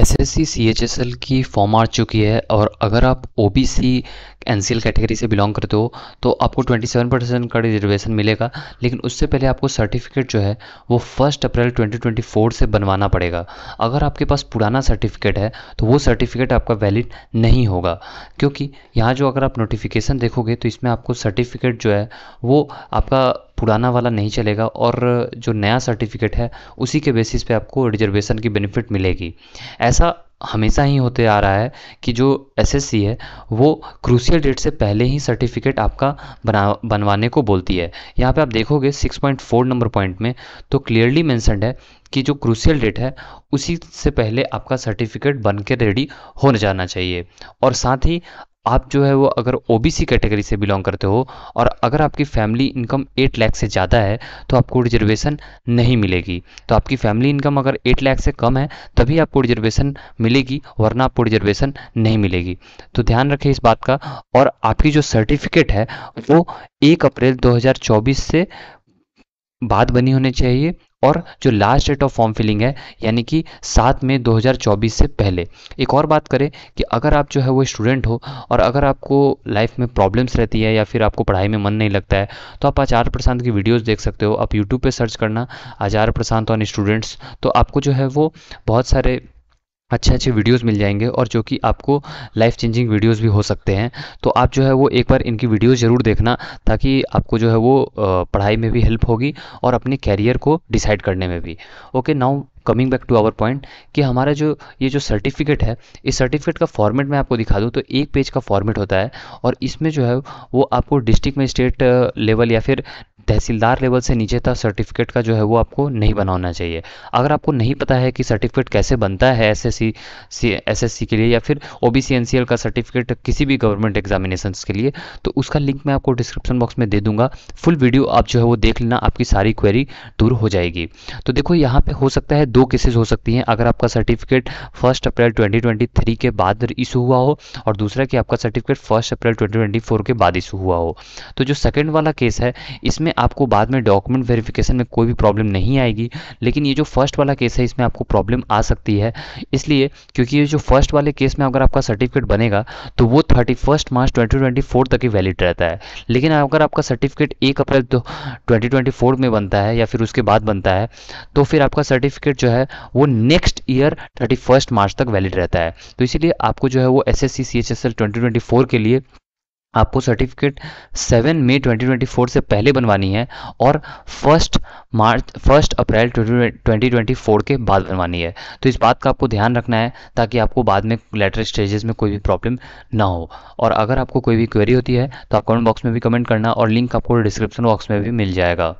S S C C H S L की form आ चुकी है और अगर आप O B C N C L category से बिलोंग करते हो तो आपको 27 परसेंट का रिजर्वेशन मिलेगा लेकिन उससे पहले आपको सर्टिफिकेट जो है वो फर्स्ट अप्रैल 2024 से बनवाना पड़ेगा अगर आपके पास पुराना सर्टिफिकेट है तो वो सर्टिफिकेट आपका वैलिड नहीं होगा क्योंकि यहाँ जो अगर आप नोटिफिकेशन देखोगे तो इसमें आपको सर्टिफिकेट जो है वो आपका पुराना वाला नहीं चलेगा और जो नया सर्टिफिकेट है उसी के बेसिस पे आपको रिजर्वेशन की बेनिफिट मिलेगी ऐसा हमेशा ही होते आ रहा है कि जो एसएससी है वो क्रूशियल डेट से पहले ही सर्टिफिकेट आपका बना बनवाने को बोलती है यहाँ पे आप देखोगे 6.4 नंबर पॉइंट में तो क्लियरली मैंसनड है कि जो क्रूशियल डेट है उसी से पहले आपका सर्टिफिकेट बन के रेडी हो जाना चाहिए और साथ ही आप जो है वो अगर ओ कैटेगरी से बिलोंग करते हो और अगर आपकी फैमिली इनकम एट लैख से ज़्यादा है तो आपको रिजर्वेशन नहीं मिलेगी तो आपकी फैमिली इनकम अगर एट लैख से कम है तभी आपको रिजर्वेशन मिलेगी वरना आपको रिजर्वेशन नहीं मिलेगी तो ध्यान रखें इस बात का और आपकी जो सर्टिफिकेट है वो एक अप्रैल दो से बात बनी होनी चाहिए और जो last date of form filling है यानी कि सात मई 2024 से पहले एक और बात करें कि अगर आप जो है वो स्टूडेंट हो और अगर आपको लाइफ में प्रॉब्लम्स रहती है या फिर आपको पढ़ाई में मन नहीं लगता है तो आप आचार्य प्रशांत की वीडियोस देख सकते हो आप यूट्यूब पे सर्च करना आचार्य प्रशांत ऑन स्टूडेंट्स तो आपको जो है वो बहुत सारे अच्छे अच्छे वीडियोस मिल जाएंगे और जो कि आपको लाइफ चेंजिंग वीडियोस भी हो सकते हैं तो आप जो है वो एक बार इनकी वीडियो ज़रूर देखना ताकि आपको जो है वो पढ़ाई में भी हेल्प होगी और अपने कैरियर को डिसाइड करने में भी okay now coming back to our point कि हमारा जो ये जो सर्टिफिकेट है इस सर्टिफिकेट का फॉर्मेट मैं आपको दिखा दूँ तो एक पेज का फॉर्मेट होता है और इसमें जो है वो आपको डिस्ट्रिक्ट में स्टेट लेवल या फिर तहसीलदार लेवल से नीचे तक सर्टिफिकेट का जो है वो आपको नहीं बनाना चाहिए अगर आपको नहीं पता है कि सर्टिफिकेट कैसे बनता है एस एस सी के लिए या फिर ओ बी का सर्टिफिकेट किसी भी गवर्नमेंट एग्जामिनेशन के लिए तो उसका लिंक मैं आपको डिस्क्रिप्शन बॉक्स में दे दूंगा फुल वीडियो आप जो है वो देख लेना आपकी सारी क्वेरी दूर हो जाएगी तो देखो यहाँ पे हो सकता है दो केसेज हो सकती हैं अगर आपका सर्टिफिकेट फर्स्ट अप्रैल 2023 के बाद इशू हुआ हो और दूसरा कि आपका सर्टिफिकेट फर्स्ट अप्रैल 2024 के बाद इशू हुआ हो तो जो सेकेंड वाला केस है इसमें आपको बाद में डॉक्यूमेंट वेरिफिकेशन में कोई भी प्रॉब्लम नहीं आएगी लेकिन ये जो फर्स्ट वाला केस है इसमें आपको प्रॉब्लम आ सकती है इसलिए क्योंकि ये जो फर्स्ट वाले केस में अगर आपका सर्टिफिकेट बनेगा तो वो thirty first March twenty twenty four तक ही वैलिड रहता है लेकिन अगर आपका सर्टिफिकेट एक अप्रैल ट्वेंटी ट्वेंटी फोर में बनता है या फिर उसके बाद बनता है तो फिर आपका सर्टिफिकेट जो है वो next year thirty first March तक वैलिड रहता है तो इसीलिए आपको जो है वो S S C C H S L twenty twenty four के लिए आपको सर्टिफिकेट 7 मई 2024 से पहले बनवानी है और फर्स्ट मार्च फर्स्ट अप्रैल 2024 के बाद बनवानी है तो इस बात का आपको ध्यान रखना है ताकि आपको बाद में लेटर स्टेजेस में कोई भी प्रॉब्लम ना हो और अगर आपको कोई भी क्वेरी होती है तो आप कमेंट बॉक्स में भी कमेंट करना और लिंक आपको डिस्क्रिप्शन बॉक्स में भी मिल जाएगा